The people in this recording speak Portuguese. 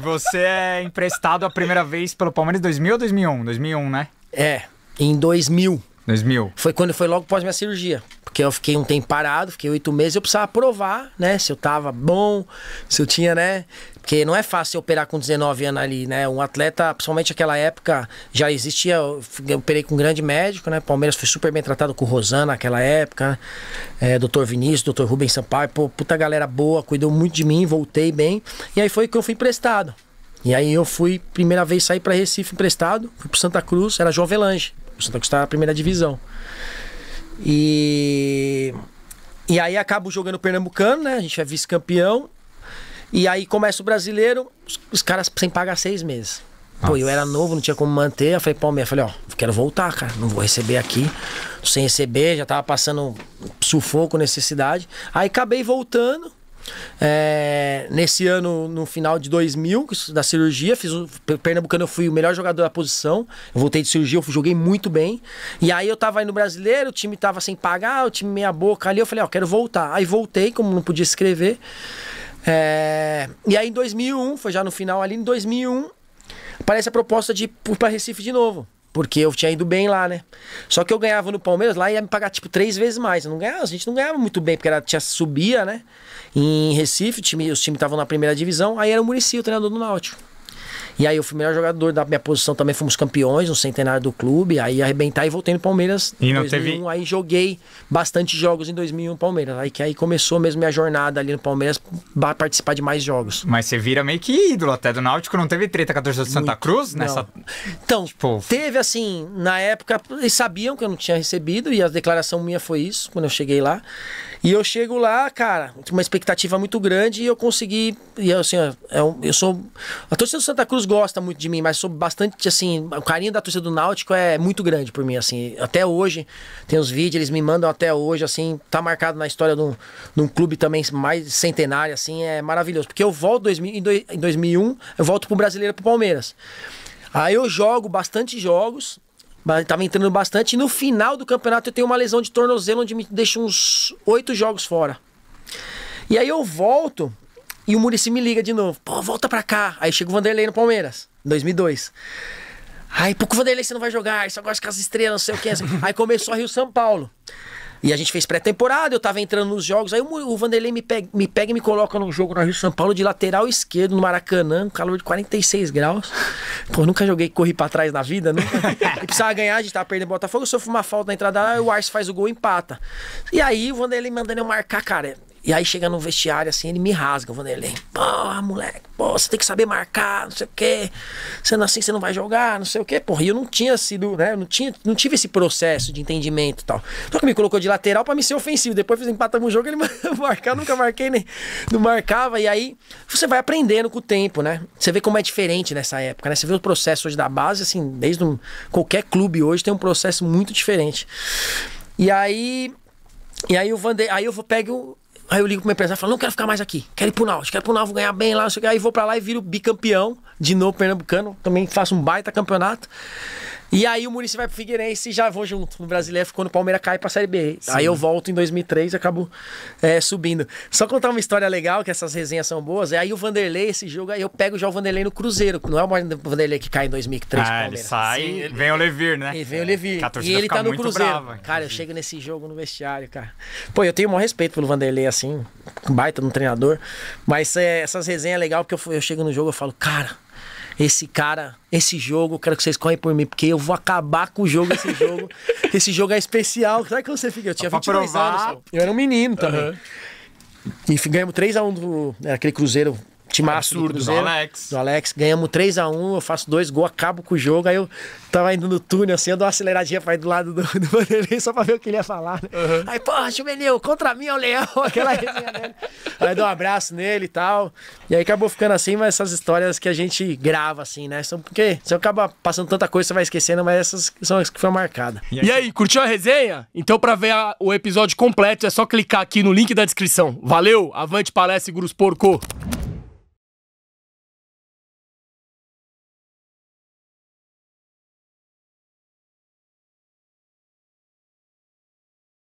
Você é emprestado a primeira vez pelo Palmeiras em 2000 ou 2001? 2001, né? É, em 2000. 2000. Foi quando foi logo após minha cirurgia. Porque eu fiquei um tempo parado, fiquei oito meses, eu precisava provar, né? Se eu tava bom, se eu tinha, né? Porque não é fácil operar com 19 anos ali, né? Um atleta, principalmente naquela época, já existia. Eu operei com um grande médico, né? Palmeiras foi super bem tratado com o Rosana naquela época, né, é, doutor Vinícius, doutor Rubens Sampaio, pô, puta galera boa, cuidou muito de mim, voltei bem. E aí foi que eu fui emprestado. E aí eu fui, primeira vez, saí para Recife emprestado, fui pro Santa Cruz, era João Velange. O Santa Cruz estava na primeira divisão. E, e aí acabo jogando Pernambucano, né? A gente é vice-campeão. E aí começa o brasileiro, os, os caras sem pagar seis meses. Nossa. Pô, eu era novo, não tinha como manter. Eu falei, Palmeiras, falei, ó, quero voltar, cara. Não vou receber aqui. Sem receber, já tava passando sufoco, necessidade. Aí acabei voltando. É, nesse ano, no final de 2000, da cirurgia, fiz um, Pernambucano eu fui o melhor jogador da posição. Eu voltei de cirurgia, eu joguei muito bem. E aí eu tava indo no brasileiro, o time tava sem pagar, o time meia boca ali. Eu falei, ó, quero voltar. Aí voltei, como não podia escrever. É, e aí em 2001, foi já no final ali, em 2001, aparece a proposta de ir pra Recife de novo. Porque eu tinha ido bem lá, né? Só que eu ganhava no Palmeiras, lá ia me pagar tipo três vezes mais. Eu não ganhava, a gente não ganhava muito bem, porque era, tinha, subia, né? Em Recife, time, os times estavam na primeira divisão, aí era o Murici, o treinador do Náutico. E aí eu fui o melhor jogador da minha posição também, fomos campeões no centenário do clube. Aí arrebentar e voltei no Palmeiras e em 2001. Teve... Aí joguei bastante jogos em 2001 no Palmeiras. Aí que aí começou mesmo minha jornada ali no Palmeiras para participar de mais jogos. Mas você vira meio que ídolo até do Náutico, não teve treta com a torcida de Santa Muito, Cruz nessa. Não. Então, tipo... teve assim, na época, eles sabiam que eu não tinha recebido e a declaração minha foi isso, quando eu cheguei lá. E eu chego lá, cara, uma expectativa muito grande e eu consegui. E eu, assim, eu, é eu sou. A torcida do Santa Cruz gosta muito de mim, mas sou bastante, assim. O carinho da torcida do Náutico é muito grande por mim, assim. Até hoje, tem os vídeos, eles me mandam até hoje, assim. Tá marcado na história de um, de um clube também mais centenário, assim. É maravilhoso. Porque eu volto dois, em, dois, em 2001, eu volto pro Brasileiro pro Palmeiras. Aí eu jogo bastante jogos Tava entrando bastante. No final do campeonato eu tenho uma lesão de tornozelo onde me deixa uns oito jogos fora. E aí eu volto e o Murici me liga de novo. Pô, volta pra cá. Aí chega o Vanderlei no Palmeiras, 2002. Aí, pô, o Vanderlei você não vai jogar, só gosta com as estrelas, não sei o que. Aí começou a Rio São Paulo. E a gente fez pré-temporada, eu tava entrando nos jogos. Aí o, o Vanderlei me pega, me pega e me coloca num jogo no Rio de São Paulo de lateral esquerdo, no Maracanã, um calor de 46 graus. Pô, nunca joguei corri pra trás na vida, nunca. E precisava ganhar, a gente tava perdendo Botafogo, eu sofri uma falta na entrada o Arce faz o gol e empata. E aí o Vanderlei mandando eu marcar, cara. E aí chega no vestiário, assim, ele me rasga, o Vanderlei. Porra, moleque, porra, você tem que saber marcar, não sei o quê. Sendo assim, você não vai jogar, não sei o quê. Porra, e eu não tinha sido, né? Eu não, tinha, não tive esse processo de entendimento e tal. Só então, que me colocou de lateral para me ser ofensivo. Depois empatamos um jogo, ele marcar, nunca marquei, nem não marcava. E aí você vai aprendendo com o tempo, né? Você vê como é diferente nessa época, né? Você vê o processo hoje da base, assim, desde um, qualquer clube hoje tem um processo muito diferente. E aí. E aí o Vander, aí eu pego Aí eu ligo pro meu empresário e falo, não quero ficar mais aqui, quero ir pro Náutico, quero ir pro Náutico ganhar bem lá, não sei o que. Aí vou pra lá e viro bicampeão, de novo pernambucano, também faço um baita campeonato. E aí o Murici vai pro Figueirense e já vou junto no Brasileiro quando o Palmeiras cai pra Série B. Sim. Aí eu volto em 2003 e acabo é, subindo. Só contar uma história legal, que essas resenhas são boas. É aí o Vanderlei, esse jogo, aí eu pego já o Vanderlei no Cruzeiro. Não é o Vanderlei que cai em 2003 ah, Ele sai Sim, ele... vem o Levir, né? E vem o Levir. É, e ele tá no Cruzeiro. Brava, cara, eu chego nesse jogo no vestiário, cara. Pô, eu tenho o maior respeito pelo Vanderlei, assim, baita no treinador. Mas é, essas resenhas é legal porque eu, eu chego no jogo e falo, cara esse cara, esse jogo, quero que vocês correm por mim, porque eu vou acabar com o jogo, esse jogo. esse jogo é especial. Sabe que você fica? Eu tinha 22 anos. Eu era um menino também. Uhum. E ganhamos 3x1 do. Né, aquele Cruzeiro Time absurdo do Alex. Do Alex. Ganhamos 3x1, eu faço dois gols, acabo com o jogo. Aí eu tava indo no túnel, assim, eu dou uma aceleradinha pra ir do lado do, do Vanderlei só pra ver o que ele ia falar. Né? Uhum. Aí, porra, Juvenil, contra mim é o Leão, aquela resenha dele. Aí dou um abraço nele e tal. E aí acabou ficando assim, mas essas histórias que a gente grava, assim, né? São porque você acaba passando tanta coisa, você vai esquecendo, mas essas são as que foram marcadas. E aí, e aí curtiu a resenha? Então, pra ver a, o episódio completo, é só clicar aqui no link da descrição. Valeu, avante palestra e Porco!